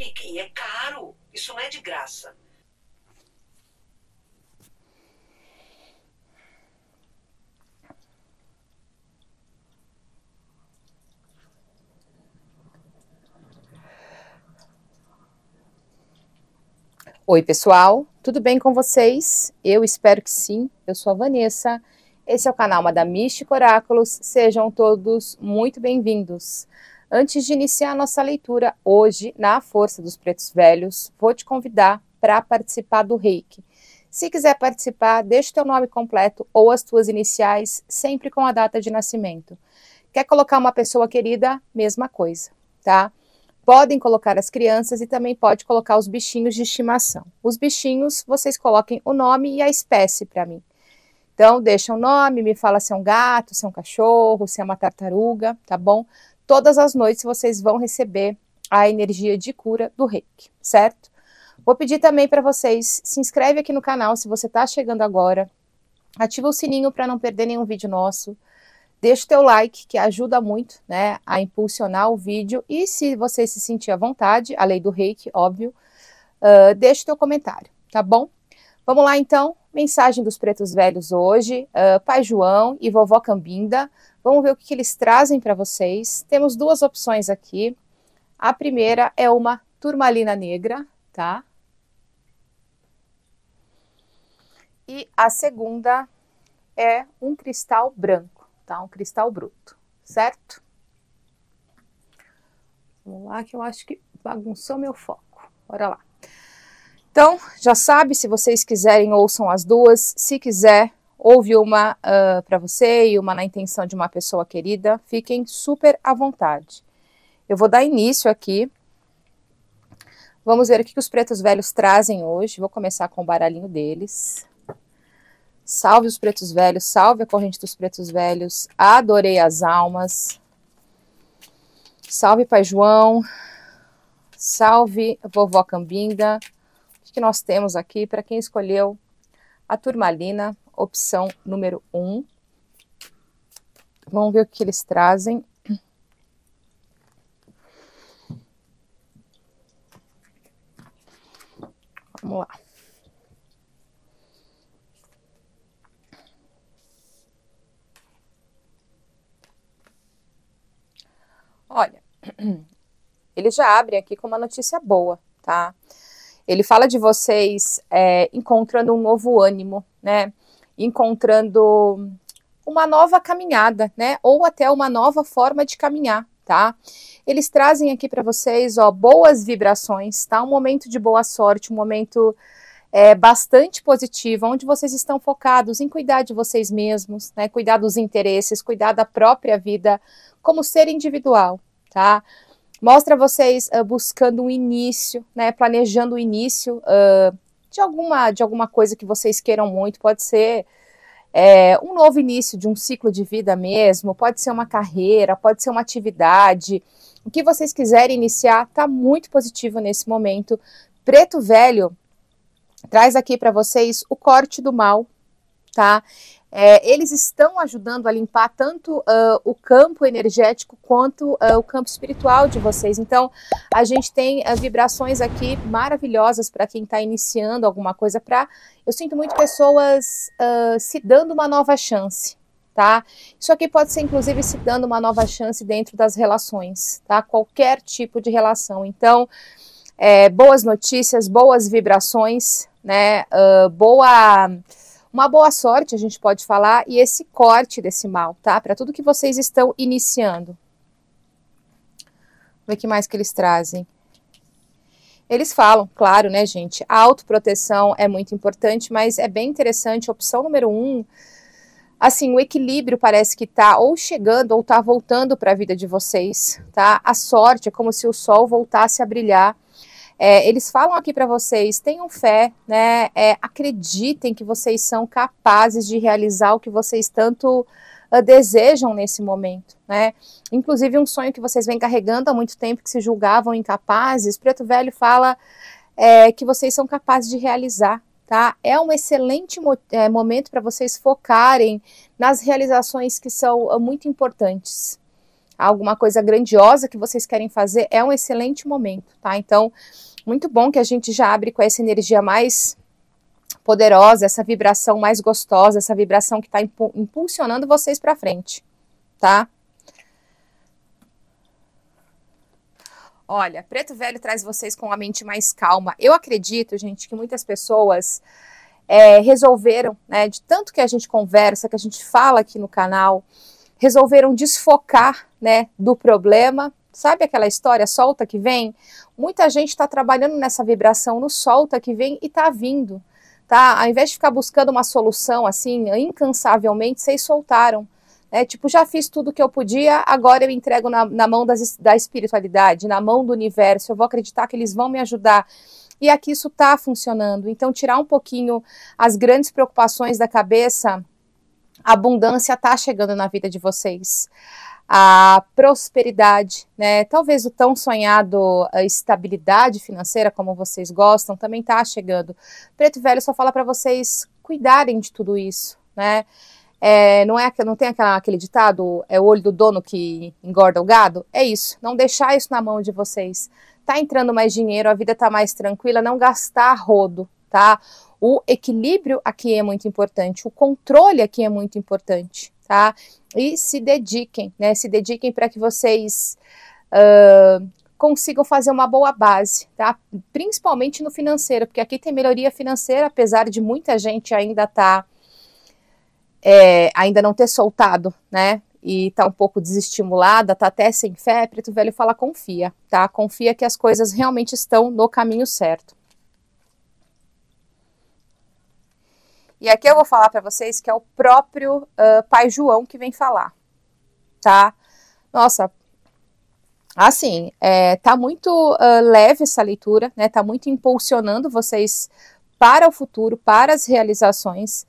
E, e é caro, isso não é de graça. Oi, pessoal, tudo bem com vocês? Eu espero que sim. Eu sou a Vanessa. Esse é o canal Madame Mística Oráculos. Sejam todos muito bem-vindos. Antes de iniciar a nossa leitura hoje, na Força dos Pretos Velhos, vou te convidar para participar do reiki. Se quiser participar, deixe teu nome completo ou as tuas iniciais, sempre com a data de nascimento. Quer colocar uma pessoa querida? Mesma coisa, tá? Podem colocar as crianças e também pode colocar os bichinhos de estimação. Os bichinhos, vocês coloquem o nome e a espécie para mim. Então, deixa o nome, me fala se é um gato, se é um cachorro, se é uma tartaruga, tá bom? Todas as noites vocês vão receber a energia de cura do reiki, certo? Vou pedir também para vocês, se inscreve aqui no canal se você está chegando agora, ativa o sininho para não perder nenhum vídeo nosso, deixa o teu like, que ajuda muito né, a impulsionar o vídeo, e se você se sentir à vontade, a lei do reiki, óbvio, uh, deixa o teu comentário, tá bom? Vamos lá então, Mensagem dos Pretos Velhos hoje, uh, Pai João e Vovó Cambinda. Vamos ver o que, que eles trazem para vocês. Temos duas opções aqui. A primeira é uma turmalina negra, tá? E a segunda é um cristal branco, tá? Um cristal bruto, certo? Vamos lá, que eu acho que bagunçou meu foco. Bora lá. Então, já sabe, se vocês quiserem, ouçam as duas. Se quiser, ouve uma uh, ah, para você e uma na intenção de uma pessoa querida, fiquem super à vontade. Eu vou dar início aqui. Vamos ver o que os pretos velhos trazem hoje. Vou começar com o baralhinho deles. Salve os pretos velhos, salve a corrente dos pretos velhos. Adorei as almas. Salve Pai João. Salve vovó Cambinda que nós temos aqui para quem escolheu a turmalina, opção número 1. Um. Vamos ver o que eles trazem. Vamos lá. Olha, eles já abrem aqui com uma notícia boa, tá? Ele fala de vocês é, encontrando um novo ânimo, né? Encontrando uma nova caminhada, né? Ou até uma nova forma de caminhar, tá? Eles trazem aqui para vocês, ó, boas vibrações, tá? Um momento de boa sorte, um momento é, bastante positivo, onde vocês estão focados em cuidar de vocês mesmos, né? Cuidar dos interesses, cuidar da própria vida como ser individual, tá? Mostra vocês uh, buscando um início, né? Planejando o início uh, de alguma de alguma coisa que vocês queiram muito. Pode ser é, um novo início de um ciclo de vida mesmo, pode ser uma carreira, pode ser uma atividade. O que vocês quiserem iniciar está muito positivo nesse momento. Preto Velho traz aqui para vocês o corte do mal, tá? É, eles estão ajudando a limpar tanto uh, o campo energético quanto uh, o campo espiritual de vocês. Então, a gente tem uh, vibrações aqui maravilhosas para quem está iniciando alguma coisa. Para, Eu sinto muito pessoas se dando uma nova chance. Tá? Isso aqui pode ser, inclusive, se dando uma nova chance dentro das relações, tá? Qualquer tipo de relação. Então, é, boas notícias, boas vibrações, né? boa uma boa sorte, a gente pode falar, e esse corte desse mal, tá? Para tudo que vocês estão iniciando. Vamos ver o que mais que eles trazem. Eles falam, claro, né, gente? A autoproteção é muito importante, mas é bem interessante. Opção número um, assim, o equilíbrio parece que tá ou chegando ou tá voltando para a vida de vocês, tá? A sorte é como se o sol voltasse a brilhar é, eles falam aqui para vocês: tenham fé, né? É, acreditem que vocês são capazes de realizar o que vocês tanto uh, desejam nesse momento, né? Inclusive um sonho que vocês vêm carregando há muito tempo, que se julgavam incapazes. Preto Velho fala é, que vocês são capazes de realizar, tá? É um excelente mo é, momento para vocês focarem nas realizações que são ah, muito importantes, alguma coisa grandiosa que vocês querem fazer, é um excelente momento, tá? Então, muito bom que a gente já abre com essa energia mais poderosa, essa vibração mais gostosa, essa vibração que está impulsionando vocês para frente, tá? Olha, Preto Velho traz vocês com a mente mais calma. Eu acredito, gente, que muitas pessoas é, resolveram, né, de tanto que a gente conversa, que a gente fala aqui no canal, resolveram desfocar né, do problema. Sabe aquela história solta que vem? Muita gente está trabalhando nessa vibração no solta que vem e está vindo. Tá? Ao invés de ficar buscando uma solução assim, incansavelmente, vocês soltaram. Né? Tipo, já fiz tudo que eu podia, agora eu entrego na, na mão das, da espiritualidade, na mão do universo. Eu vou acreditar que eles vão me ajudar e aqui isso está funcionando. Então, tirar um pouquinho as grandes preocupações da cabeça a abundância está chegando na vida de vocês. A prosperidade, né? Talvez o tão sonhado estabilidade financeira, como vocês gostam, também está chegando. Preto Velho só fala para vocês cuidarem de tudo isso, né? É, não, é, não tem aquela, aquele ditado, é o olho do dono que engorda o gado? É isso, não deixar isso na mão de vocês. Tá entrando mais dinheiro, a vida tá mais tranquila, não gastar rodo, tá? O equilíbrio aqui é muito importante, o controle aqui é muito importante, tá? E se dediquem, né? Se dediquem para que vocês uh, consigam fazer uma boa base, tá? Principalmente no financeiro, porque aqui tem melhoria financeira, apesar de muita gente ainda tá é, ainda não ter soltado, né? E tá um pouco desestimulada, tá até sem fé, preto velho fala confia, tá? Confia que as coisas realmente estão no caminho certo. E aqui eu vou falar para vocês que é o próprio uh, pai João que vem falar, tá? Nossa, assim, é, tá muito uh, leve essa leitura, né? Tá muito impulsionando vocês para o futuro, para as realizações.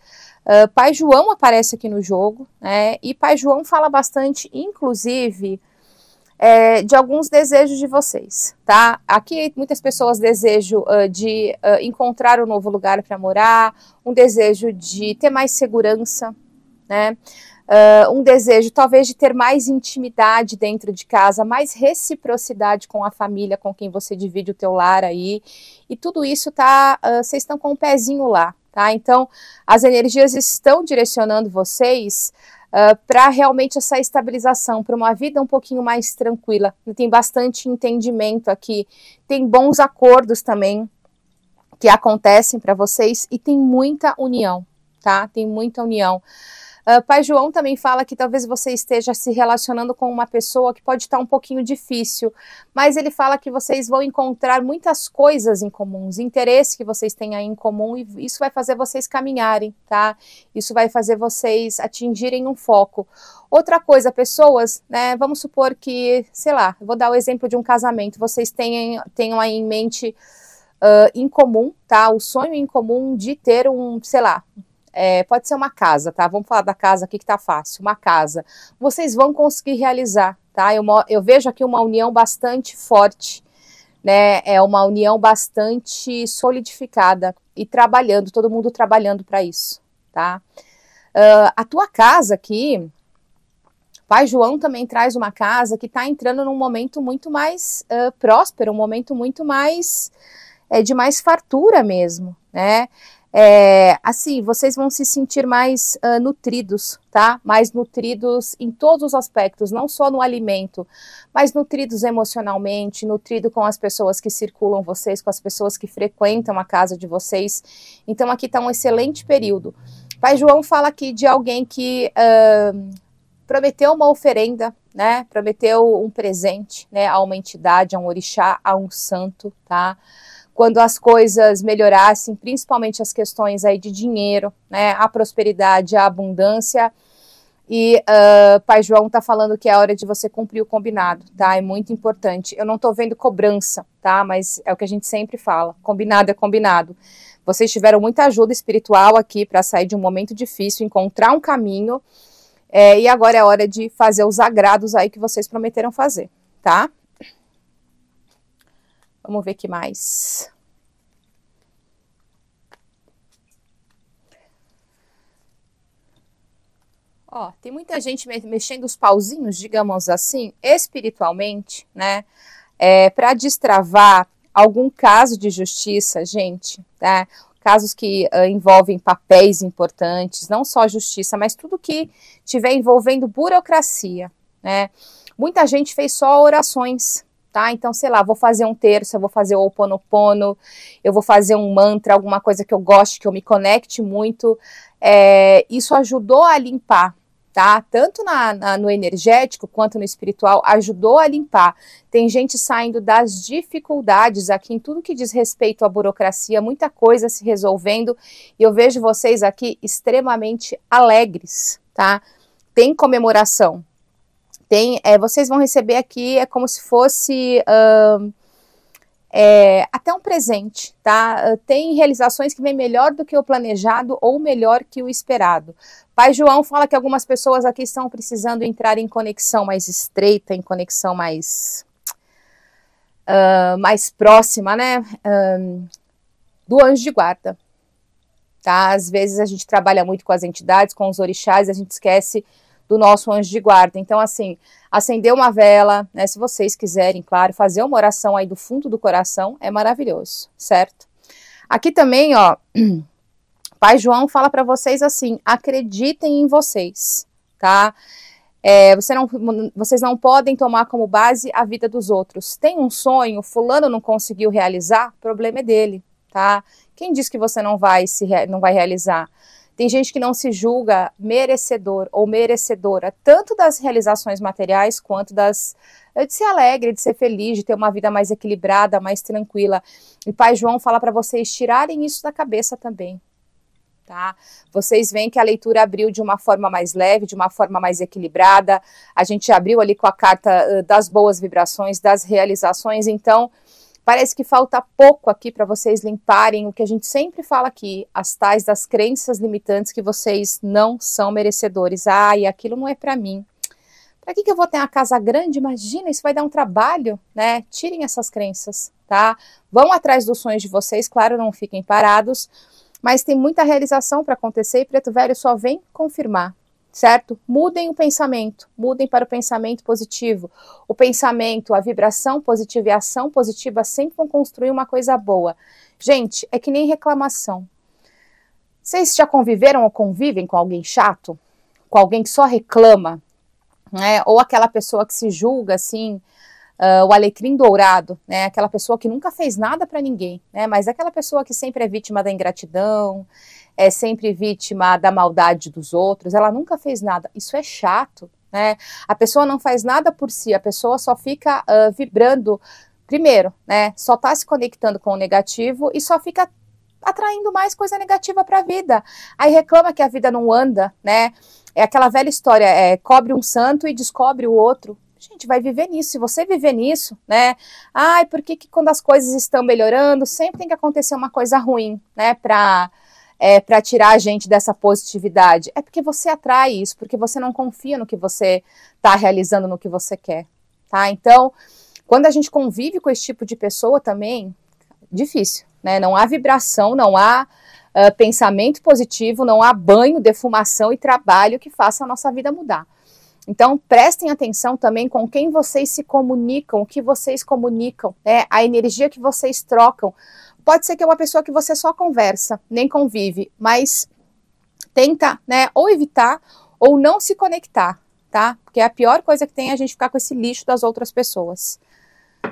Uh, pai João aparece aqui no jogo, né? E Pai João fala bastante, inclusive, é, de alguns desejos de vocês, tá? Aqui muitas pessoas desejam uh, de uh, encontrar um novo lugar para morar, um desejo de ter mais segurança, né? Uh, um desejo talvez de ter mais intimidade dentro de casa, mais reciprocidade com a família, com quem você divide o teu lar aí, e tudo isso tá, ah, vocês estão com o um pezinho lá, tá? Então as energias estão direcionando vocês uh, ah, para realmente essa estabilização, para uma vida um pouquinho mais tranquila. Tem bastante entendimento aqui, tem bons acordos também que acontecem para vocês e tem muita união, tá? Tem muita união. Ah, Pai João também fala que talvez você esteja se relacionando com uma pessoa que pode estar um pouquinho difícil, mas ele fala que vocês vão encontrar muitas coisas em comuns, interesse que vocês têm aí em comum, e isso vai fazer vocês caminharem, tá? Isso vai fazer vocês atingirem um foco. Outra coisa, pessoas, né? Vamos supor que, sei lá, vou dar o exemplo de um casamento, vocês tenham, tenham aí em mente. Uh, em comum, tá? O sonho em comum de ter um, sei lá, é, pode ser uma casa, tá? Vamos falar da casa aqui que tá fácil, uma casa. Vocês vão conseguir realizar, tá? Eu, eu vejo aqui uma união bastante forte, né? É uma união bastante solidificada e trabalhando, todo mundo trabalhando para isso, tá? Uh, a tua casa aqui, Pai João também traz uma casa que está entrando num momento muito mais uh, próspero, um momento muito mais é, de mais fartura mesmo, né? É, assim, vocês vão se sentir mais uh, nutridos, tá? Mais nutridos em todos os aspectos, não só no alimento, mas nutridos emocionalmente, nutrido com as pessoas que circulam vocês, com as pessoas que frequentam a casa de vocês. Então, aqui está um excelente período. Pai João fala aqui de alguém que uh, prometeu uma oferenda, né? Prometeu um presente, né? A uma entidade, a um orixá, a um santo, tá? quando as coisas melhorassem, principalmente as questões aí de dinheiro, né, a prosperidade, a abundância. E uh, Pai João está falando que é hora de você cumprir o combinado, tá? É muito importante. Eu não estou vendo cobrança, tá? Mas é o que a gente sempre fala. Combinado é combinado. Vocês tiveram muita ajuda espiritual aqui para sair de um momento difícil, encontrar um caminho. É, e agora é hora de fazer os agrados aí que vocês prometeram fazer, tá? Vamos ver que mais. Ó, tem muita gente mexendo os pauzinhos, digamos assim, espiritualmente, né? É, para destravar algum caso de justiça, gente, tá? Casos que uh, envolvem papéis importantes, não só justiça, mas tudo que tiver envolvendo burocracia, né? Muita gente fez só orações, tá? Então, sei lá, vou fazer um terço, eu vou fazer o oponopono, eu vou fazer um mantra, alguma coisa que eu goste, que eu me conecte muito. É, isso ajudou a limpar, tá? Tanto na, na, no energético quanto no espiritual, ajudou a limpar. Tem gente saindo das dificuldades aqui em tudo que diz respeito à burocracia, muita coisa se resolvendo, e eu vejo vocês aqui extremamente alegres, tá? Tem comemoração, tem, é, vocês vão receber aqui, é como se fosse uh, é, até um presente, tá? Tem realizações que vêm melhor do que o planejado ou melhor que o esperado. Pai João fala que algumas pessoas aqui estão precisando entrar em conexão mais estreita, em conexão mais, uh, mais próxima, né? Um, do anjo de guarda. Tá? Às vezes a gente trabalha muito com as entidades, com os orixás, e a gente esquece do nosso anjo de guarda. Então, assim, acender uma vela, né, se vocês quiserem, claro, fazer uma oração aí do fundo do coração é maravilhoso, certo? Aqui também, ó, Pai João fala para vocês assim: acreditem em vocês, tá? É, você não, vocês não podem tomar como base a vida dos outros. Tem um sonho, fulano não conseguiu realizar, problema é dele, tá? Quem diz que você não vai se não vai realizar? Tem gente que não se julga merecedor ou merecedora tanto das realizações materiais quanto das eh, de ser alegre, de ser feliz, de ter uma vida mais equilibrada, mais tranquila. E Pai João fala para vocês tirarem isso da cabeça também. Tá? Vocês veem que a leitura abriu de uma forma mais leve, de uma forma mais equilibrada. A gente abriu ali com a carta uh, das boas vibrações, das realizações. Então, Parece que falta pouco aqui para vocês limparem o que a gente sempre fala aqui, as tais das crenças limitantes que vocês não são merecedores. Ah, e aquilo não é para mim. Para que, que eu vou ter uma casa grande? Imagina, isso vai dar um trabalho, né? Tirem essas crenças, tá? Vão atrás dos sonhos de vocês, claro, não fiquem parados, mas tem muita realização para acontecer e Preto Velho só vem confirmar certo? Mudem o pensamento, mudem para o pensamento positivo. O pensamento, a vibração positiva e a ação positiva sempre vão construir uma coisa boa. Gente, é que nem reclamação. Vocês já conviveram ou convivem com alguém chato? Com alguém que só reclama? Né? Ou aquela pessoa que se julga assim, Uh, o alecrim dourado, né? Aquela pessoa que nunca fez nada para ninguém, né? Mas é aquela pessoa que sempre é vítima da ingratidão, é sempre vítima da maldade dos outros, ela nunca fez nada. Isso é chato, né? A pessoa não faz nada por si, a pessoa só fica uh, vibrando. Primeiro, né? Só está se conectando com o negativo e só fica atraindo mais coisa negativa para a vida. Aí reclama que a vida não anda, né? É aquela velha história, é, cobre um santo e descobre o outro. Gente, vai viver nisso. Se você viver nisso, né? Ai, por que, que quando as coisas estão melhorando, sempre tem que acontecer uma coisa ruim, né? Para é, para tirar a gente dessa positividade? É porque você atrai isso, porque você não confia no que você está realizando, no que você quer, tá? Então, quando a gente convive com esse tipo de pessoa também, difícil, né? Não há vibração, não há uh, pensamento positivo, não há banho, defumação e trabalho que faça a nossa vida mudar. Então, prestem atenção também com quem vocês se comunicam, o que vocês comunicam, né? a energia que vocês trocam, Pode ser que é uma pessoa que você só conversa, nem convive, mas tenta, né, ou evitar ou não se conectar, tá? Porque é a pior coisa que tem é a gente ficar com esse lixo das outras pessoas.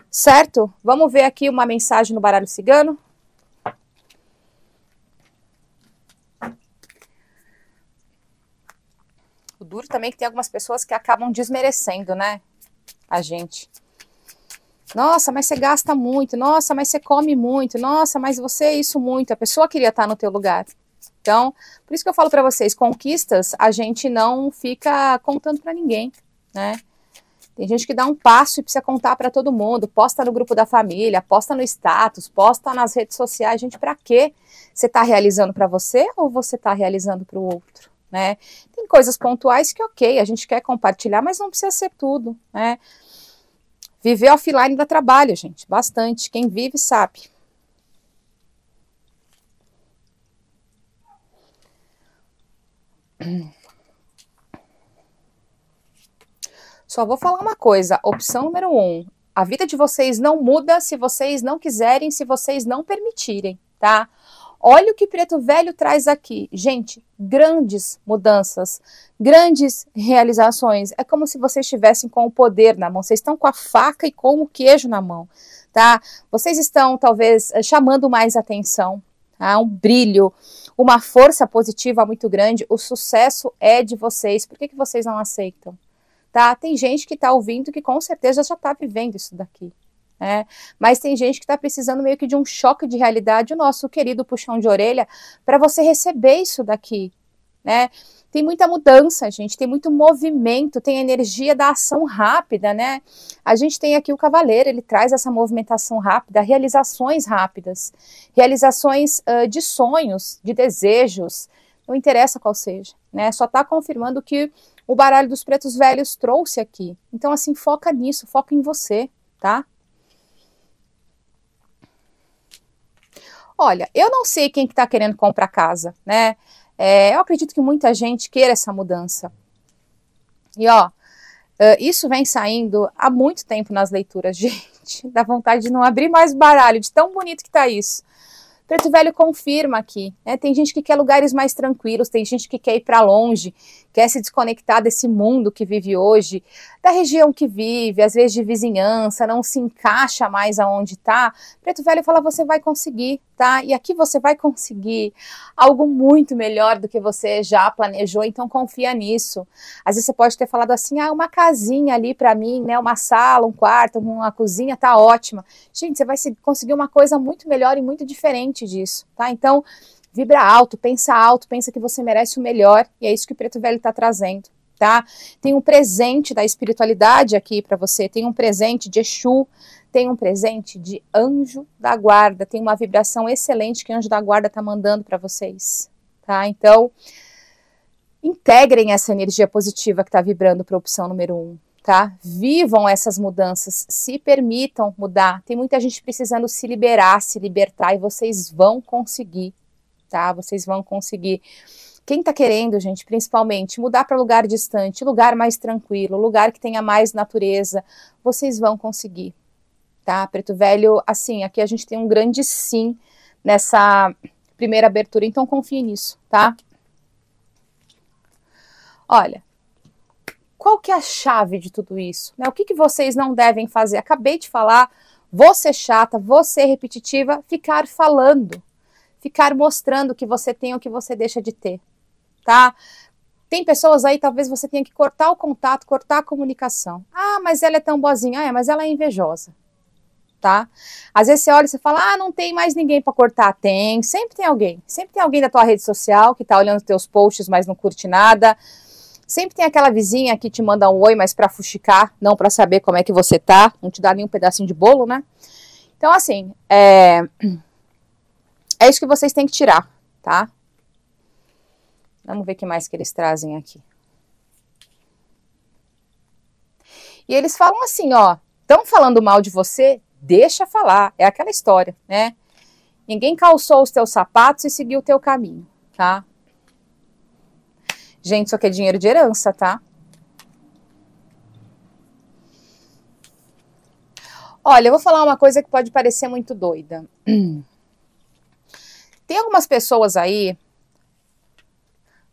Certo? Vamos ver aqui uma mensagem no baralho cigano. O duro também é que tem algumas pessoas que acabam desmerecendo, né? A gente. Nossa, mas você gasta muito. Nossa, mas você come muito. Nossa, mas você é isso muito. A pessoa queria estar no teu lugar. Então, por isso que eu falo para vocês, conquistas a gente não fica contando para ninguém, né? Tem gente que dá um passo e precisa contar para todo mundo, posta no grupo da família, posta no status, posta nas redes sociais, gente, para quê? Você está realizando para você ou você está realizando para o outro, né? Tem coisas pontuais que OK, a gente quer compartilhar, mas não precisa ser tudo, né? Viver offline dá trabalho, gente, bastante. Quem vive sabe. Só vou falar uma coisa. Opção número um: a vida de vocês não muda se vocês não quiserem, se vocês não permitirem, tá? Olha o que Preto Velho traz aqui. Gente, grandes mudanças, grandes realizações. É como se vocês estivessem com o poder na mão, vocês estão com a faca e com o queijo na mão, tá? Vocês estão talvez eh, chamando mais atenção, tá? um brilho, uma força positiva muito grande. O sucesso é de vocês. Por que, que vocês não aceitam? Tá? Tem gente que está ouvindo que com certeza já está vivendo isso daqui. Né? mas tem gente que está precisando meio que de um choque de realidade, o nosso querido puxão de orelha, para você receber isso daqui, né? Tem muita mudança, gente, tem muito movimento, tem a energia da ação rápida, né? A gente tem aqui o cavaleiro, ele traz essa movimentação rápida, realizações rápidas, realizações uh, de sonhos, de desejos, não interessa qual seja, né? Só está confirmando que o baralho dos pretos velhos trouxe aqui. Então, assim, foca nisso, foca em você, tá? Olha, eu não sei quem está que tá querendo comprar casa, né? É, eu acredito que muita gente queira essa mudança. E ó, eh, isso vem saindo há muito tempo nas leituras, gente. Dá vontade de não abrir mais baralho, de tão bonito que tá isso. Preto Velho confirma aqui. Né? Tem gente que quer lugares mais tranquilos, tem gente que quer ir para longe, quer se desconectar desse mundo que vive hoje, da região que vive, às vezes de vizinhança, não se encaixa mais aonde está. Preto Velho fala: você vai conseguir, tá? E aqui você vai conseguir algo muito melhor do que você já planejou, então confia nisso. Às vezes você pode ter falado assim: ah, uma casinha ali para mim, né? Uma sala, um quarto, uma cozinha, tá ótima. Gente, você vai conseguir uma coisa muito melhor e muito diferente consciente disso, tá? Então, vibra alto, pensa alto, pensa que você merece o melhor, e é isso que o Preto Velho está trazendo. Tá? Tem um presente da espiritualidade aqui para você, tem um presente de Exu, tem um presente de anjo da guarda, tem uma vibração excelente que anjo da guarda tá mandando para vocês, tá? Então, integrem essa energia positiva que tá vibrando para opção número um, tá? Vivam essas mudanças, se permitam mudar. Tem muita gente precisando se liberar, se libertar e vocês vão conseguir, tá? Vocês vão conseguir. Quem está querendo, gente, principalmente, mudar para lugar distante, lugar mais tranquilo, lugar que tenha mais natureza, vocês vão conseguir, tá? Preto Velho, assim, aqui a gente tem um grande sim nessa primeira abertura, então confie nisso, tá? Olha, qual que é a chave de tudo isso? Né? O que, que vocês não devem fazer? Acabei de falar, você chata, você repetitiva, ficar falando, ficar mostrando o que você tem ou o que você deixa de ter, tá? Tem pessoas aí, talvez você tenha que cortar o contato, cortar a comunicação. Ah, mas ela é tão boazinha. Ah, é, mas ela é invejosa. Tá? Às vezes você olha e você fala, ah, não tem mais ninguém para cortar. Tem, sempre tem alguém. Sempre tem alguém da tua rede social que está olhando teus posts, mas não curte nada Sempre tem aquela vizinha que te manda um oi, mas para fuxicar, não para saber como é que você tá, não te dá nem um pedacinho de bolo, né? Então, assim, é, é isso que vocês têm que tirar, tá? Vamos ver o que mais que eles trazem aqui. E eles falam assim, ó, estão falando mal de você, deixa falar. É aquela história, né? Ninguém calçou os teus sapatos e seguiu o teu caminho, tá? Gente, isso aqui é dinheiro de herança, tá? Olha, eu vou falar uma coisa que pode parecer muito doida. Tem algumas pessoas aí.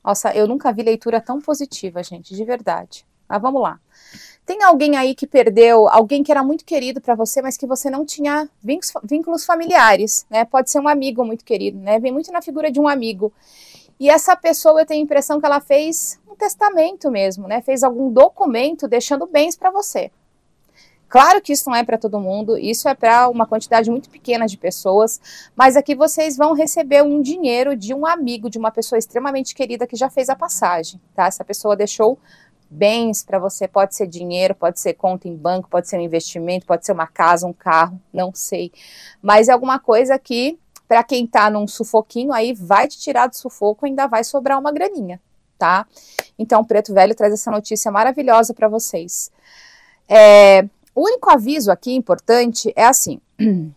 Nossa, eu nunca vi leitura tão positiva, gente, de verdade. Mas ah, vamos lá. Tem alguém aí que perdeu, alguém que era muito querido para você, mas que você não tinha vínculos familiares, né? Pode ser um amigo muito querido, né? Vem muito na figura de um amigo. E essa pessoa, eu tenho a impressão que ela fez um testamento mesmo, né? Fez algum documento deixando bens para você. Claro que isso não é para todo mundo, isso é para uma quantidade muito pequena de pessoas, mas aqui vocês vão receber um dinheiro de um amigo, de uma pessoa extremamente querida que já fez a passagem, tá? Essa pessoa deixou bens para você, pode ser dinheiro, pode ser conta em banco, pode ser um investimento, pode ser uma casa, um carro, não sei. Mas é alguma coisa que para quem está num sufoquinho, aí vai te tirar do sufoco, ainda vai sobrar uma graninha, tá? Então, Preto Velho traz essa notícia maravilhosa para vocês. É, o único aviso aqui importante é assim.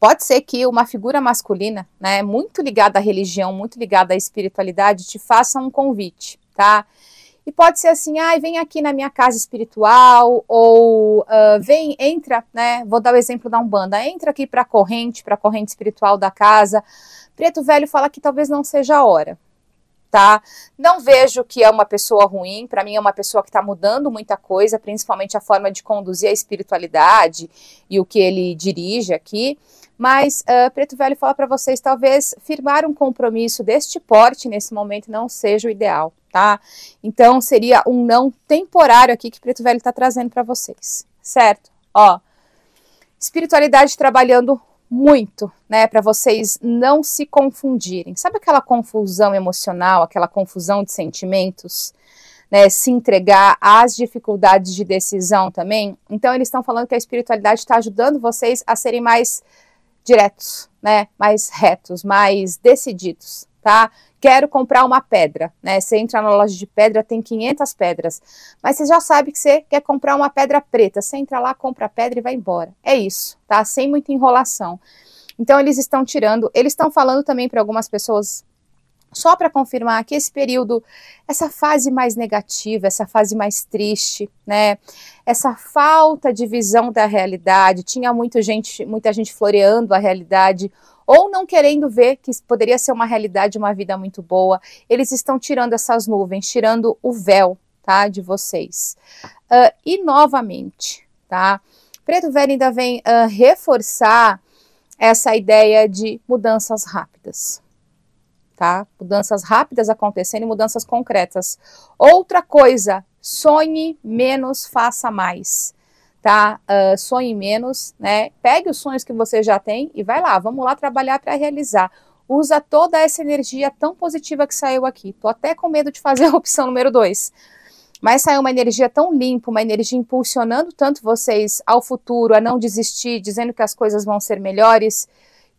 Pode ser que uma figura masculina, né, muito ligada à religião, muito ligada à espiritualidade, te faça um convite, tá? E pode ser assim, ah, vem aqui na minha casa espiritual, ou uh, vem, entra, né? Vou dar o exemplo da Umbanda, entra aqui para a corrente, para a corrente espiritual da casa. Preto Velho fala que talvez não seja a hora. Tá? Não vejo que é uma pessoa ruim, para mim é uma pessoa que está mudando muita coisa, principalmente a forma de conduzir a espiritualidade e o que ele dirige aqui. Mas uh, Preto Velho fala para vocês, talvez firmar um compromisso deste porte nesse momento não seja o ideal, tá? Então seria um não temporário aqui que Preto Velho está trazendo para vocês, certo? Ó, espiritualidade trabalhando muito, né, para vocês não se confundirem. Sabe aquela confusão emocional, aquela confusão de sentimentos? Né, se entregar às dificuldades de decisão também. Então, eles estão falando que a espiritualidade está ajudando vocês a serem mais diretos, né? Mais retos, mais decididos, tá? Quero comprar uma pedra, né? Você entra na loja de pedra, tem 500 pedras, mas você já sabe que você quer comprar uma pedra preta. Você entra lá, compra a pedra e vai embora. É isso, tá? Sem muita enrolação. Então eles estão tirando, eles estão falando também para algumas pessoas só para confirmar que esse período, essa fase mais negativa, essa fase mais triste, né? Essa falta de visão da realidade, tinha muita gente, muita gente floreando a realidade ou não querendo ver que poderia ser uma realidade, uma vida muito boa. Eles estão tirando essas nuvens, tirando o véu, tá, de vocês. Uh, e novamente, tá? Preto Velho ainda vem uh, reforçar essa ideia de mudanças rápidas, tá? Mudanças rápidas acontecendo e mudanças concretas. Outra coisa, sonhe menos, faça mais. Tá? Uh, sonhe menos, né? Pegue os sonhos que você já tem e vai lá, vamos lá trabalhar para realizar. Usa toda essa energia tão positiva que saiu aqui. Tô até com medo de fazer a opção número 2. Mas saiu uma energia tão limpa, uma energia impulsionando tanto vocês ao futuro, a não desistir, dizendo que as coisas vão ser melhores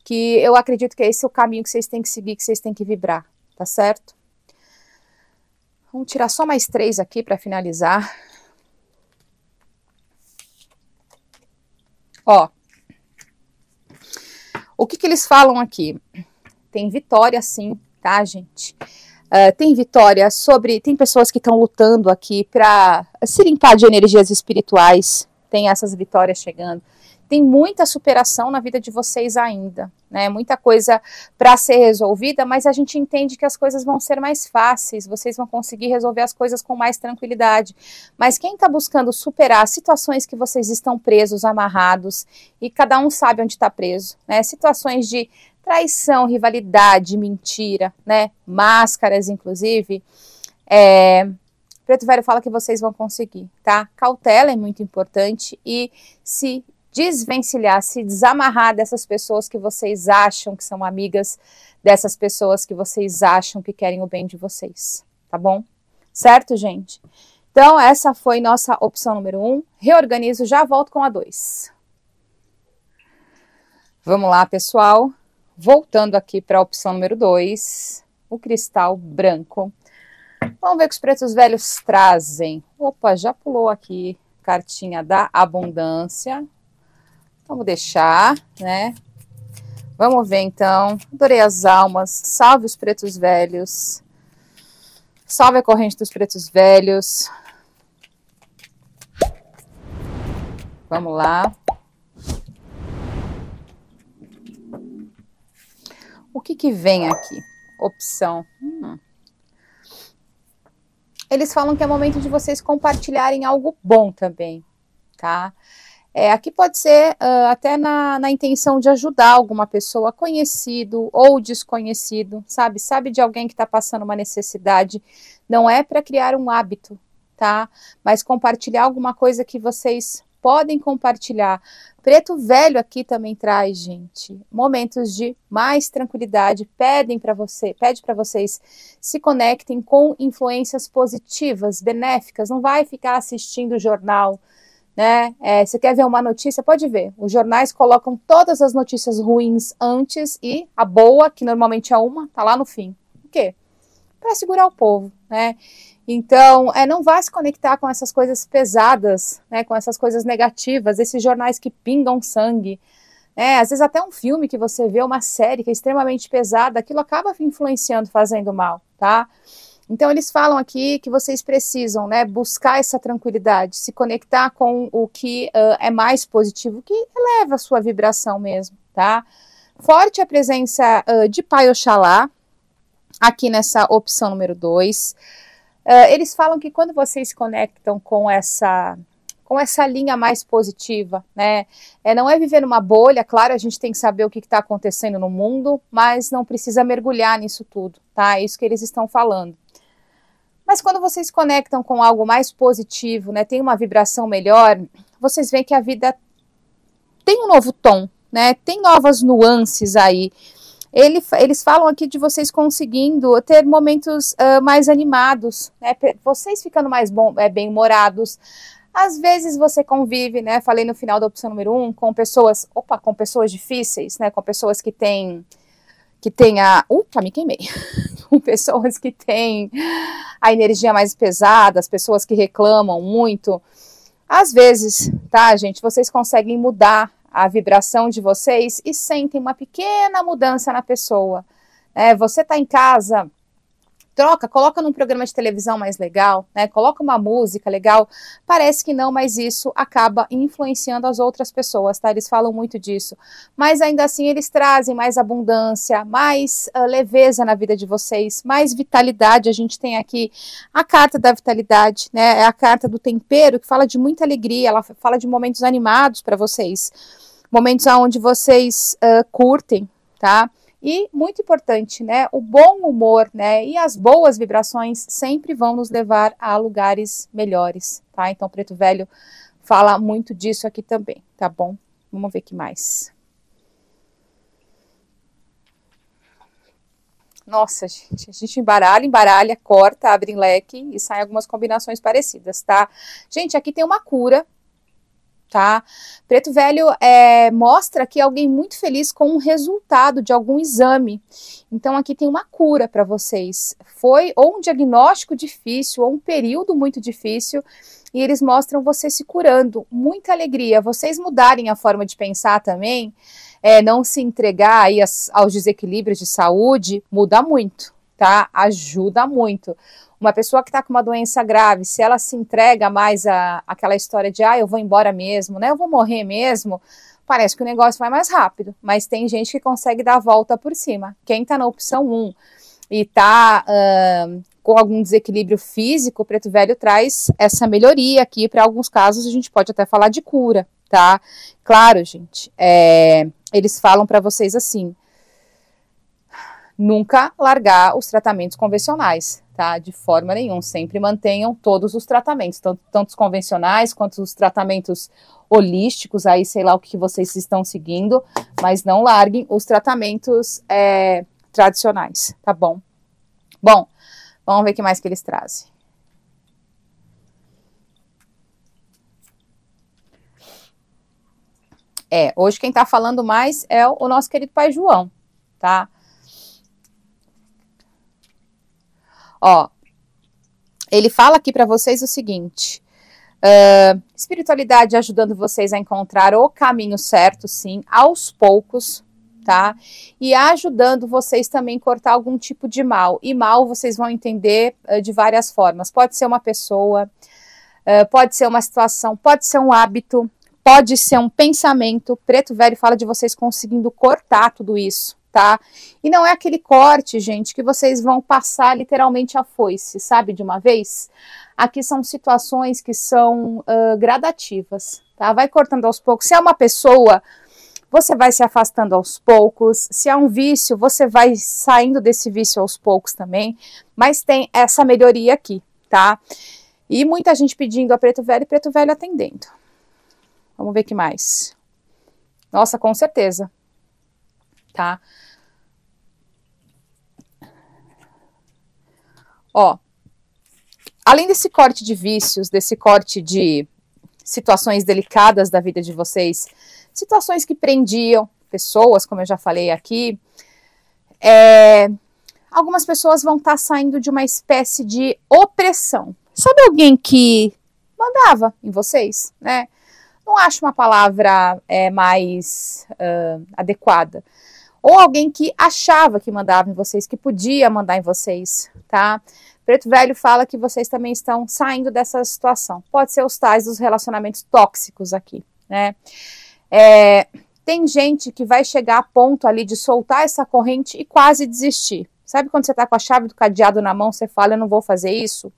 que eu acredito que é esse é o caminho que vocês têm que seguir, que vocês têm que vibrar, tá certo? Vamos tirar só mais três aqui para finalizar. Ó, o que, que eles falam aqui? Tem vitória, sim, tá, gente? Uh, tem vitória sobre. Tem pessoas que estão lutando aqui para se limpar de energias espirituais. Tem essas vitórias chegando tem muita superação na vida de vocês ainda, né? Muita coisa para ser resolvida, mas a gente entende que as coisas vão ser mais fáceis, vocês vão conseguir resolver as coisas com mais tranquilidade. Mas quem está buscando superar situações que vocês estão presos, amarrados, e cada um sabe onde está preso, né? Situações de traição, rivalidade, mentira, né? Máscaras, inclusive. É, Preto Velho fala que vocês vão conseguir, tá? Cautela é muito importante e se desvencilhar, se desamarrar dessas pessoas que vocês acham que são amigas, dessas pessoas que vocês acham que querem o bem de vocês, tá bom? Certo, gente? Então, essa foi nossa opção número um. Reorganizo, já volto com a dois. Vamos lá, pessoal. Voltando aqui para a opção número dois, o cristal branco. Vamos ver o que os pretos velhos trazem. Opa, já pulou aqui. Cartinha da abundância. Vamos deixar, né? Vamos ver então. Adorei as almas. Salve os pretos velhos. Salve a corrente dos pretos velhos. Vamos lá. O que que vem aqui? Opção. Hum. Eles falam que é momento de vocês compartilharem algo bom também, tá? Tá? É, aqui pode ser uh, até na, na intenção de ajudar alguma pessoa, conhecido ou desconhecido, sabe? Sabe de alguém que está passando uma necessidade. Não é para criar um hábito, tá? Mas compartilhar alguma coisa que vocês podem compartilhar. Preto Velho aqui também traz, gente, momentos de mais tranquilidade. Pedem para você, pede para vocês se conectem com influências positivas, benéficas. Não vai ficar assistindo jornal, né? É, você quer ver uma notícia? Pode ver. Os jornais colocam todas as notícias ruins antes e a boa, que normalmente é uma, tá lá no fim. Por quê? Para segurar o povo, né? Então, é, não vá se conectar com essas coisas pesadas, né, com essas coisas negativas, esses jornais que pingam sangue. Né, às vezes até um filme que você vê, uma série que é extremamente pesada, aquilo acaba influenciando, fazendo mal, tá? Então eles falam aqui que vocês precisam, né, buscar essa tranquilidade, se conectar com o que uh, é mais positivo, que eleva a sua vibração mesmo, tá? Forte a presença uh, de Pai Oxalá aqui nessa opção número 2. Uh, ah, eles falam que quando vocês se conectam com essa com essa linha mais positiva, né? É, não é viver numa bolha, claro, a gente tem que saber o que está acontecendo no mundo, mas não precisa mergulhar nisso tudo, tá? É isso que eles estão falando. Mas quando vocês conectam com algo mais positivo, né, tem uma vibração melhor, vocês veem que a vida tem um novo tom, né? Tem novas nuances aí. Ele, eles falam aqui de vocês conseguindo ter momentos uh, mais animados, né? Vocês ficando mais bom, é, bem-humorados. Às vezes você convive, né? Falei no final da opção número um, com pessoas, opa, com pessoas difíceis, né? Com pessoas que têm que tenha. Uh, me queimei. com pessoas que têm a energia mais pesada, as pessoas que reclamam muito. Às vezes, tá, gente, vocês conseguem mudar a vibração de vocês e sentem uma pequena mudança na pessoa. É, você está em casa troca, coloca num programa de televisão mais legal, né? Coloca uma música legal. Parece que não, mas isso acaba influenciando as outras pessoas, tá? Eles falam muito disso. Mas ainda assim eles trazem mais abundância, mais uh, leveza na vida de vocês, mais vitalidade. A gente tem aqui a carta da vitalidade, né? É a carta do tempero que fala de muita alegria, ela fala de momentos animados para vocês, momentos onde vocês uh, curtem, tá? E muito importante, né? O bom humor, né? E as boas vibrações sempre vão nos levar a lugares melhores, tá? Então, Preto Velho fala muito disso aqui também, tá bom? Vamos ver que mais. Nossa, gente, a gente embaralha, embaralha, corta, abre em leque e saem algumas combinações parecidas, tá? Gente, aqui tem uma cura, tá? Preto Velho é, mostra que alguém muito feliz com um resultado de algum exame. Então aqui tem uma cura para vocês. Foi ou um diagnóstico difícil ou um período muito difícil e eles mostram você se curando. Muita alegria. Vocês mudarem a forma de pensar também, é, não se entregar aí aos desequilíbrios de saúde, muda muito, tá? Ajuda muito. Uma pessoa que está com uma doença grave, se ela se entrega mais àquela aquela história de ah, eu vou embora mesmo, né? Eu vou morrer mesmo, parece que o negócio vai mais rápido. Mas tem gente que consegue dar a volta por cima. Quem está na opção 1 um e está uh, com algum desequilíbrio físico, o preto velho traz essa melhoria aqui. Para alguns casos, a gente pode até falar de cura, tá? Claro, gente, é, eles falam para vocês assim nunca largar os tratamentos convencionais, tá? De forma nenhuma, sempre mantenham todos os tratamentos, tanto, tanto os convencionais quanto os tratamentos holísticos, aí sei lá o que vocês estão seguindo, mas não larguem os tratamentos é, tradicionais, tá bom? Bom, vamos ver o que mais que eles trazem. É, hoje quem está falando mais é o nosso querido pai João, tá? Ó, ele fala aqui para vocês o seguinte: uh, espiritualidade ajudando vocês a encontrar o caminho certo, sim, aos poucos, tá? E ajudando vocês também cortar algum tipo de mal. E mal vocês vão entender uh, de várias formas. Pode ser uma pessoa, uh, pode ser uma situação, pode ser um hábito, pode ser um pensamento. Preto Velho fala de vocês conseguindo cortar tudo isso Tá? E não é aquele corte, gente, que vocês vão passar literalmente a foice, sabe, de uma vez? Aqui são situações que são uh, gradativas, tá? Vai cortando aos poucos. Se é uma pessoa, você vai se afastando aos poucos. Se é um vício, você vai saindo desse vício aos poucos também. Mas tem essa melhoria aqui, tá? E muita gente pedindo a preto velho e preto velho atendendo. Vamos ver que mais. Nossa, com certeza. Tá? Ó, além desse corte de vícios, desse corte de situações delicadas da vida de vocês, situações que prendiam pessoas, como eu já falei aqui, é, algumas pessoas vão estar tá saindo de uma espécie de opressão. Sabe alguém que mandava em vocês, né? Não acho uma palavra é, mais uh, adequada, ou alguém que achava que mandava em vocês, que podia mandar em vocês, tá? Preto Velho fala que vocês também estão saindo dessa situação. Pode ser os tais dos relacionamentos tóxicos aqui, né? É, tem gente que vai chegar a ponto ali de soltar essa corrente e quase desistir. Sabe quando você tá com a chave do cadeado na mão, você fala, eu não vou fazer isso?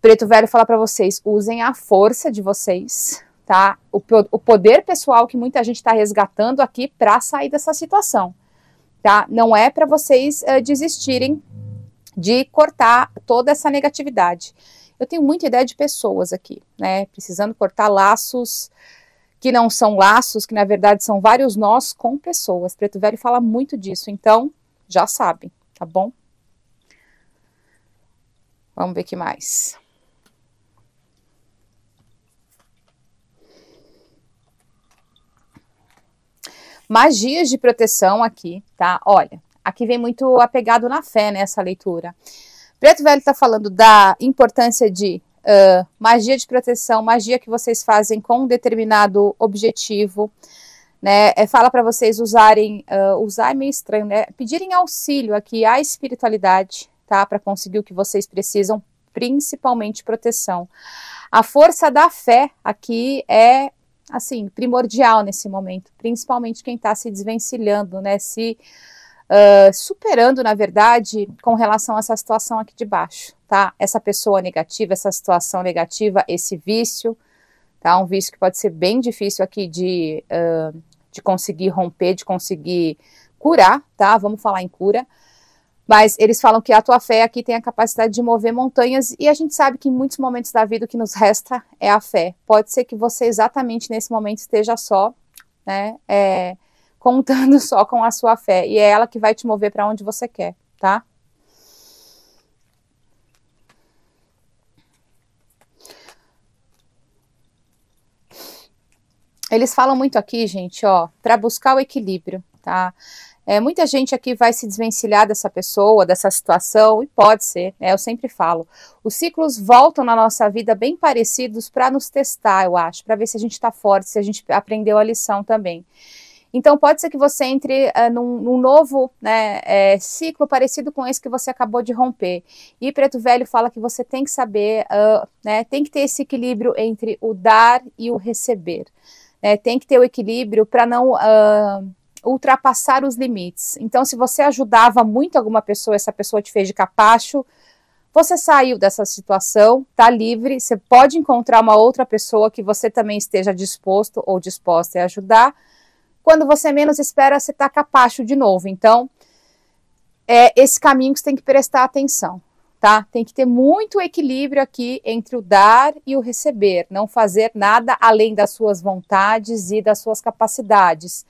Preto Velho fala para vocês, usem a força de vocês, tá? O, o poder pessoal que muita gente está resgatando aqui para sair dessa situação, tá? Não é para vocês uh, desistirem de cortar toda essa negatividade. Eu tenho muita ideia de pessoas aqui, né? Precisando cortar laços que não são laços, que na verdade são vários nós com pessoas. Preto Velho fala muito disso, então já sabem, tá bom? Vamos ver que mais. magias de proteção aqui, tá? Olha, aqui vem muito apegado na fé nessa né, leitura. Preto Velho está falando da importância de uh, magia de proteção, magia que vocês fazem com um determinado objetivo. Né, é, fala para vocês usarem, uh, usar é meio estranho, né? Pedirem auxílio aqui à espiritualidade, tá? Para conseguir o que vocês precisam, principalmente proteção. A força da fé aqui é assim, primordial nesse momento, principalmente quem está se desvencilhando, né? Se uh, superando, na verdade, com relação a essa situação aqui de baixo, tá? Essa pessoa negativa, essa situação negativa, esse vício, tá? Um vício que pode ser bem difícil aqui de, uh, de conseguir romper, de conseguir curar, tá? Vamos falar em cura mas eles falam que a tua fé aqui tem a capacidade de mover montanhas e a gente sabe que em muitos momentos da vida o que nos resta é a fé. Pode ser que você exatamente nesse momento esteja só, né, é, contando só com a sua fé e é ela que vai te mover para onde você quer, tá? Eles falam muito aqui, gente, ó, para buscar o equilíbrio, tá? É, muita gente aqui vai se desvencilhar dessa pessoa, dessa situação, e pode ser, né? eu sempre falo. Os ciclos voltam na nossa vida bem parecidos para nos testar, eu acho, para ver se a gente está forte, se a gente aprendeu a lição também. Então, pode ser que você entre uh, num, num, novo né, é, ciclo parecido com esse que você acabou de romper. E Preto Velho fala que você tem que saber, uh, né, tem que ter esse equilíbrio entre o dar e o receber. É, tem que ter o equilíbrio para não. Uh, ultrapassar os limites. Então, se você ajudava muito alguma pessoa, essa pessoa te fez de capacho, você saiu dessa situação, está livre, você pode encontrar uma outra pessoa que você também esteja disposto ou disposta a ajudar. Quando você menos espera, você está capacho de novo. Então, é esse caminho que você tem que prestar atenção, tá? Tem que ter muito equilíbrio aqui entre o dar e o receber, não fazer nada além das suas vontades e das suas capacidades.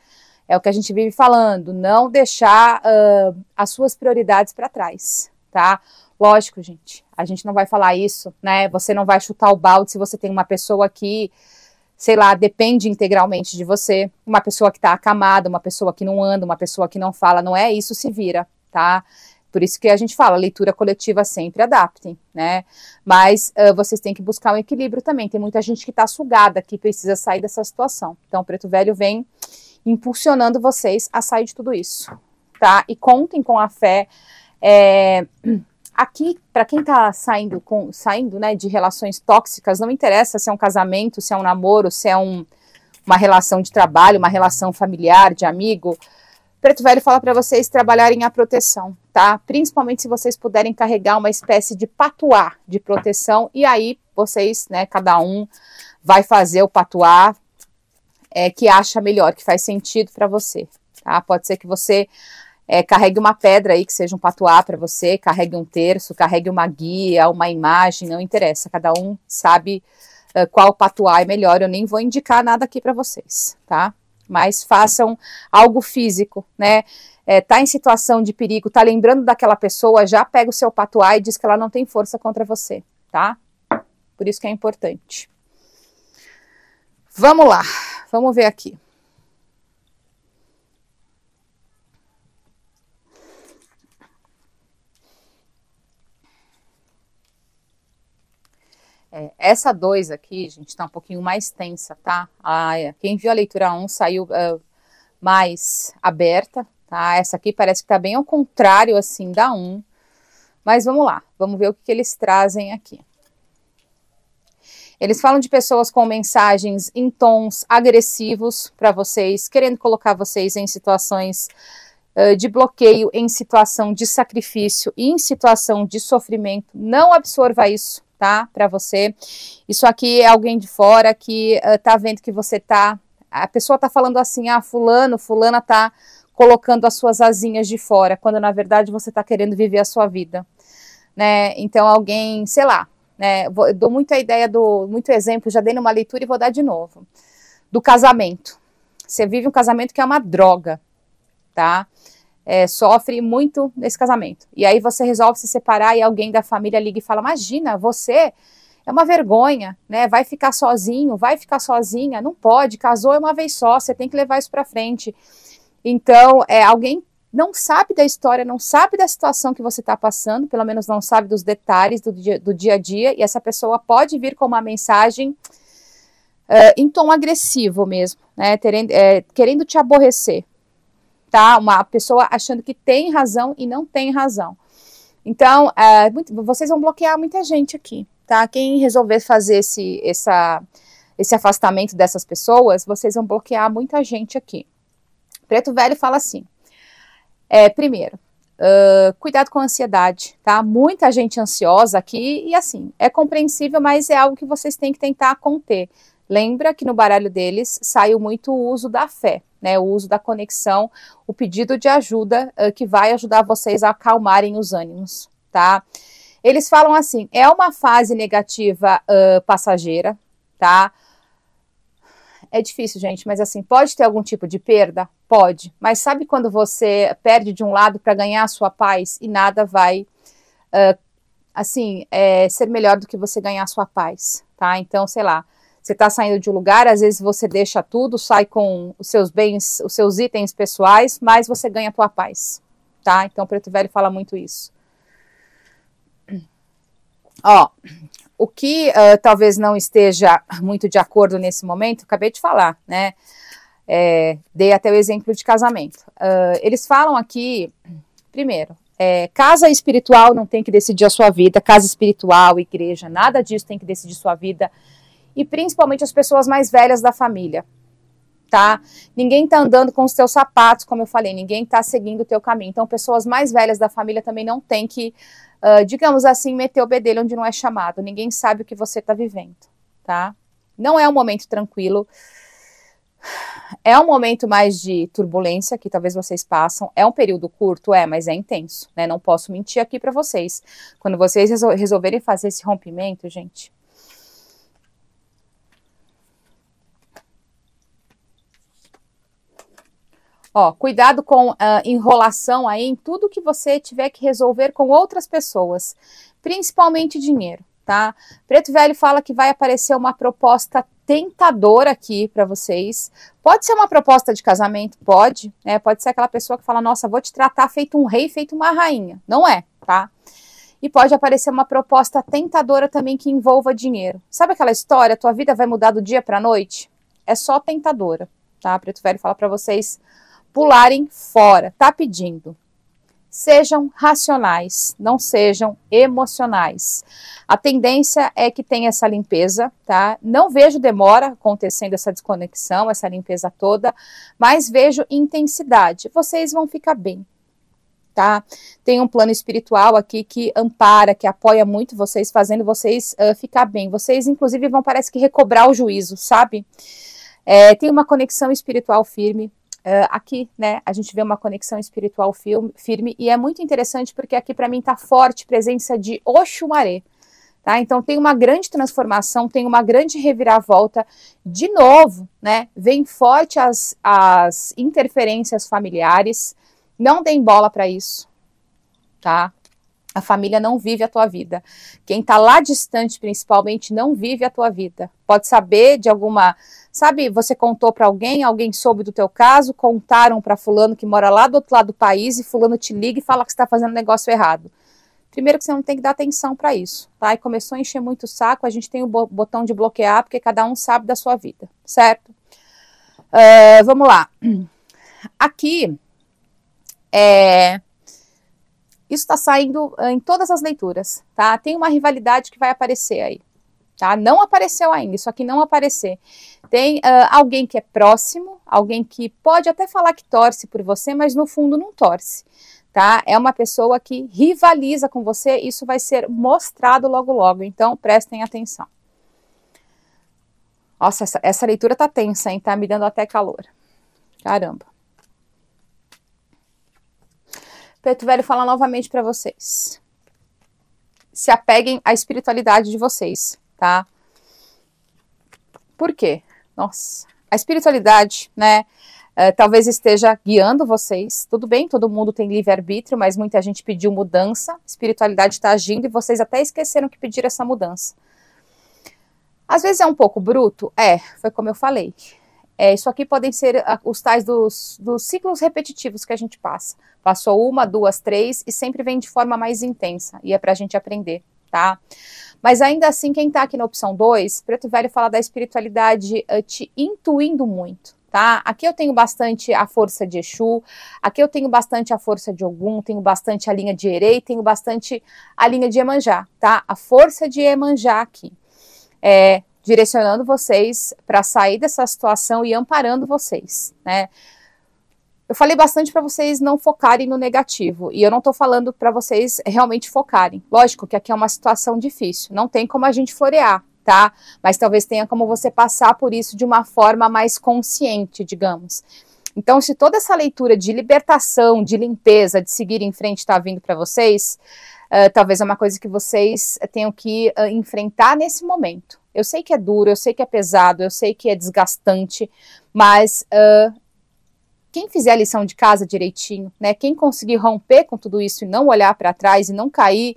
É o que a gente vive falando, não deixar uh, as suas prioridades para trás, tá? Lógico, gente, a gente não vai falar isso, né? Você não vai chutar o balde se você tem uma pessoa que, sei lá, depende integralmente de você, uma pessoa que está acamada, uma pessoa que não anda, uma pessoa que não fala, não é isso, se vira, tá? Por isso que a gente fala, leitura coletiva sempre adaptem, né? Mas uh, vocês têm que buscar um equilíbrio também. Tem muita gente que está sugada, que precisa sair dessa situação. Então, o Preto Velho vem impulsionando vocês a sair de tudo isso, tá? E contem com a fé. É, aqui, para quem está saindo, com, saindo né, de relações tóxicas, não interessa se é um casamento, se é um namoro, se é um, uma relação de trabalho, uma relação familiar, de amigo. Preto Velho fala para vocês trabalharem a proteção, tá? Principalmente se vocês puderem carregar uma espécie de patuá de proteção, e aí vocês, né, cada um vai fazer o patuar é, que acha melhor, que faz sentido para você. Tá? Pode ser que você é, carregue uma pedra aí que seja um patuá para você, carregue um terço, carregue uma guia, uma imagem, não interessa. Cada um sabe uh, qual patuá é melhor. Eu nem vou indicar nada aqui para vocês, tá? Mas façam algo físico, né? É, tá em situação de perigo, tá lembrando daquela pessoa, já pega o seu patuá e diz que ela não tem força contra você, tá? Por isso que é importante. Vamos lá, vamos ver aqui. É, essa 2 aqui, gente, tá um pouquinho mais tensa, tá? Ah, é. Quem viu a leitura 1 um saiu uh, mais aberta, tá? Essa aqui parece que tá bem ao contrário, assim, da 1. Um. Mas vamos lá, vamos ver o que, que eles trazem aqui. Eles falam de pessoas com mensagens em tons agressivos para vocês, querendo colocar vocês em situações uh, de bloqueio, em situação de sacrifício e em situação de sofrimento. Não absorva isso, tá? Para você. Isso aqui é alguém de fora que uh, tá vendo que você tá. A pessoa tá falando assim: ah, fulano, fulana tá colocando as suas asinhas de fora, quando na verdade você tá querendo viver a sua vida. Né? Então alguém, sei lá, né? Vou, dou muito a ideia do, muito exemplo, já dei numa leitura e vou dar de novo. Do casamento. Você vive um casamento que é uma droga, tá? É, sofre muito nesse casamento. E aí você resolve se separar e alguém da família liga e fala: Imagina, você é uma vergonha, né? Vai ficar sozinho, vai ficar sozinha, não pode, casou é uma vez só, você tem que levar isso para frente. Então, é, alguém não sabe da história, não sabe da situação que você está passando, pelo menos não sabe dos detalhes do dia, do dia a dia, e essa pessoa pode vir com uma mensagem uh, em tom agressivo mesmo, né? Terendo, é, querendo te aborrecer, tá? Uma pessoa achando que tem razão e não tem razão. Então, uh, muito, vocês vão bloquear muita gente aqui, tá? Quem resolver fazer esse, essa, esse afastamento dessas pessoas, vocês vão bloquear muita gente aqui. Preto Velho fala assim: é, primeiro, uh, cuidado com a ansiedade, tá? Muita gente ansiosa aqui e assim, é compreensível, mas é algo que vocês têm que tentar conter. Lembra que no baralho deles saiu muito o uso da fé, né? O uso da conexão, o pedido de ajuda uh, que vai ajudar vocês a acalmarem os ânimos, tá? Eles falam assim: é uma fase negativa uh, passageira, tá? É difícil, gente, mas assim, pode ter algum tipo de perda? Pode. Mas sabe quando você perde de um lado para ganhar a sua paz e nada vai, uh, assim, é, ser melhor do que você ganhar a sua paz, tá? Então, sei lá, você está saindo de um lugar, às vezes você deixa tudo, sai com os seus bens, os seus itens pessoais, mas você ganha a tua paz, tá? Então, Preto Velho fala muito isso. Ó, o que uh, talvez não esteja muito de acordo nesse momento, acabei de falar, né? É, dei até o exemplo de casamento. Uh, eles falam aqui, primeiro, é, casa espiritual não tem que decidir a sua vida, casa espiritual, igreja, nada disso tem que decidir sua vida. E principalmente as pessoas mais velhas da família tá, ninguém tá andando com os teus sapatos, como eu falei, ninguém tá seguindo o teu caminho. Então, pessoas mais velhas da família também não tem que, uh, digamos assim, meter o bedelho onde não é chamado. Ninguém sabe o que você tá vivendo, tá? Não é um momento tranquilo. É um momento mais de turbulência que talvez vocês passam. É um período curto, é, mas é intenso, né? Não posso mentir aqui para vocês. Quando vocês resolverem fazer esse rompimento, gente, Ó, cuidado com uh, enrolação aí em tudo que você tiver que resolver com outras pessoas, principalmente dinheiro, tá? Preto Velho fala que vai aparecer uma proposta tentadora aqui para vocês. Pode ser uma proposta de casamento, pode, né? Pode ser aquela pessoa que fala: "Nossa, vou te tratar feito um rei, feito uma rainha". Não é, tá? E pode aparecer uma proposta tentadora também que envolva dinheiro. Sabe aquela história, tua vida vai mudar do dia para noite? É só tentadora, tá? Preto Velho fala para vocês pularem fora. Tá pedindo. Sejam racionais, não sejam emocionais. A tendência é que tenha essa limpeza, tá? Não vejo demora acontecendo essa desconexão, essa limpeza toda, mas vejo intensidade. Vocês vão ficar bem, tá? Tem um plano espiritual aqui que ampara, que apoia muito vocês, fazendo vocês uh, ficar bem. Vocês, inclusive, vão parece que recobrar o juízo, sabe? É, tem uma conexão espiritual firme, uh, aqui, né? A gente vê uma conexão espiritual firme e é muito interessante porque aqui para mim está forte presença de Oxumaré. Tá? Então tem uma grande transformação, tem uma grande reviravolta. De novo, né? Vem forte as, as interferências familiares. Não tem bola para isso, tá? A família não vive a tua vida. Quem está lá distante, principalmente, não vive a tua vida. Pode saber de alguma Sabe, você contou para alguém, alguém soube do teu caso, contaram para fulano que mora lá do outro lado do país e fulano te liga e fala que está fazendo negócio errado. Primeiro que você não tem que dar atenção para isso, tá? E começou a encher muito o saco, a gente tem o botão de bloquear, porque cada um sabe da sua vida, certo? Uh, vamos lá. Aqui, é, isso está saindo eh, em todas as leituras, tá? Tem uma rivalidade que vai aparecer aí tá? Não apareceu ainda, isso aqui não aparecer. Tem uh, alguém que é próximo, alguém que pode até falar que torce por você, mas no fundo não torce, tá? É uma pessoa que rivaliza com você, isso vai ser mostrado logo logo, então prestem atenção. Nossa, essa, essa leitura tá tensa, hein? Tá me dando até calor. Caramba. Preto Velho fala novamente para vocês. Se apeguem à espiritualidade de vocês tá? Por quê? Nossa, a espiritualidade, né? É, talvez esteja guiando vocês. Tudo bem, todo mundo tem livre-arbítrio, mas muita gente pediu mudança, espiritualidade está agindo e vocês até esqueceram que pediram essa mudança. Às vezes é um pouco bruto? É, foi como eu falei. É, isso aqui podem ser ah, os tais dos, dos ciclos repetitivos que a gente passa. Passou uma, duas, três e sempre vem de forma mais intensa. E é para a gente aprender, tá? Mas ainda assim, quem está aqui na opção 2, Preto Velho fala da espiritualidade eh, te intuindo muito. Tá? Aqui eu tenho bastante a força de Exu, aqui eu tenho bastante a força de Ogum, tenho bastante a linha de Erei, tenho bastante a linha de Emanjá, tá? A força de Emanjá aqui. É, direcionando vocês para sair dessa situação e amparando vocês, né? Eu falei bastante para vocês não focarem no negativo e eu não estou falando para vocês realmente focarem. Lógico que aqui é uma situação difícil, não tem como a gente florear, tá? Mas talvez tenha como você passar por isso de uma forma mais consciente, digamos. Então, se toda essa leitura de libertação, de limpeza, de seguir em frente está vindo para vocês, uh, talvez é uma coisa que vocês tenham que uh, enfrentar nesse momento. Eu sei que é duro, eu sei que é pesado, eu sei que é desgastante, mas uh, quem fizer a lição de casa direitinho, né, quem conseguir romper com tudo isso e não olhar para trás e não cair,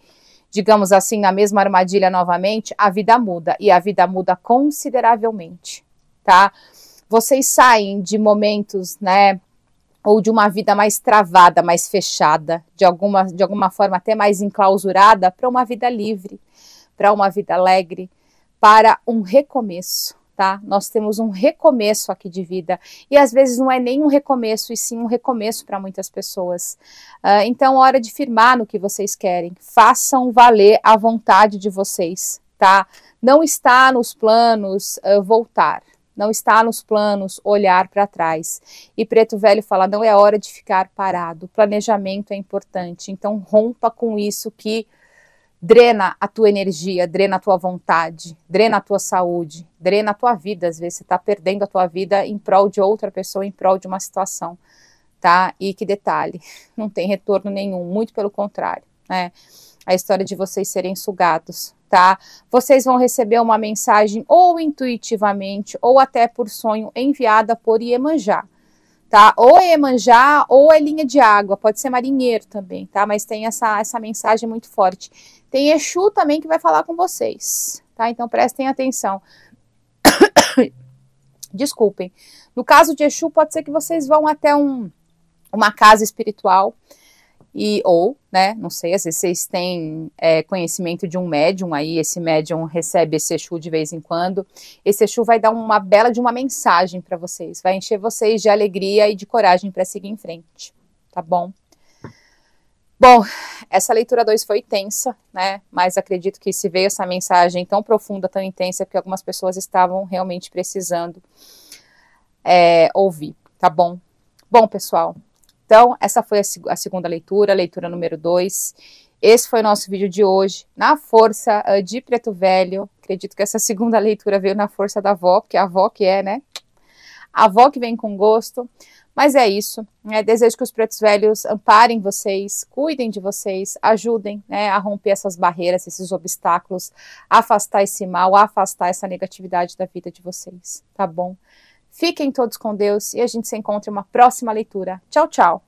digamos assim, na mesma armadilha novamente, a vida muda e a vida muda consideravelmente, tá? Vocês saem de momentos, né, ou de uma vida mais travada, mais fechada, de alguma, de alguma forma até mais enclausurada, para uma vida livre, para uma vida alegre, para um recomeço, tá? Nós temos um recomeço aqui de vida e às vezes não é nem um recomeço e sim um recomeço para muitas pessoas. Uh, então, hora de firmar no que vocês querem. Façam valer a vontade de vocês, tá? Não está nos planos uh, voltar. Não está nos planos olhar para trás. E Preto Velho fala: não é hora de ficar parado. O planejamento é importante. Então, rompa com isso que drena a tua energia, drena a tua vontade, drena a tua saúde, drena a tua vida. Às vezes você está perdendo a tua vida em prol de outra pessoa, em prol de uma situação, tá? E que detalhe, não tem retorno nenhum, muito pelo contrário, né? A história de vocês serem sugados, tá? Vocês vão receber uma mensagem ou intuitivamente ou até por sonho enviada por Iemanjá tá? Ou é Emanjá ou é linha de água, pode ser marinheiro também, tá? Mas tem essa, essa mensagem muito forte. Tem Exu também que vai falar com vocês, tá? Então prestem atenção. Desculpem. No caso de Exu, pode ser que vocês vão até um, uma casa espiritual, e ou, né, não sei, às vezes vocês têm é, conhecimento de um médium aí, esse médium recebe esse Exu de vez em quando, esse Exu vai dar uma bela de uma mensagem para vocês, vai encher vocês de alegria e de coragem para seguir em frente, tá bom? Bom, essa leitura 2 foi tensa, né, mas acredito que se veio essa mensagem tão profunda, tão intensa, é porque algumas pessoas estavam realmente precisando é, ouvir, tá bom? Bom, pessoal, então, essa foi a, a segunda leitura, a leitura número 2. Esse foi o nosso vídeo de hoje, na força uh, de Preto Velho. Acredito que essa segunda leitura veio na força da avó, porque a avó que é, né? A avó que vem com gosto. Mas é isso. Né? Desejo que os pretos velhos amparem vocês, cuidem de vocês, ajudem né, a romper essas barreiras, esses obstáculos, afastar esse mal, afastar essa negatividade da vida de vocês, tá bom? Fiquem todos com Deus e a gente se encontra em uma próxima leitura. Tchau, tchau!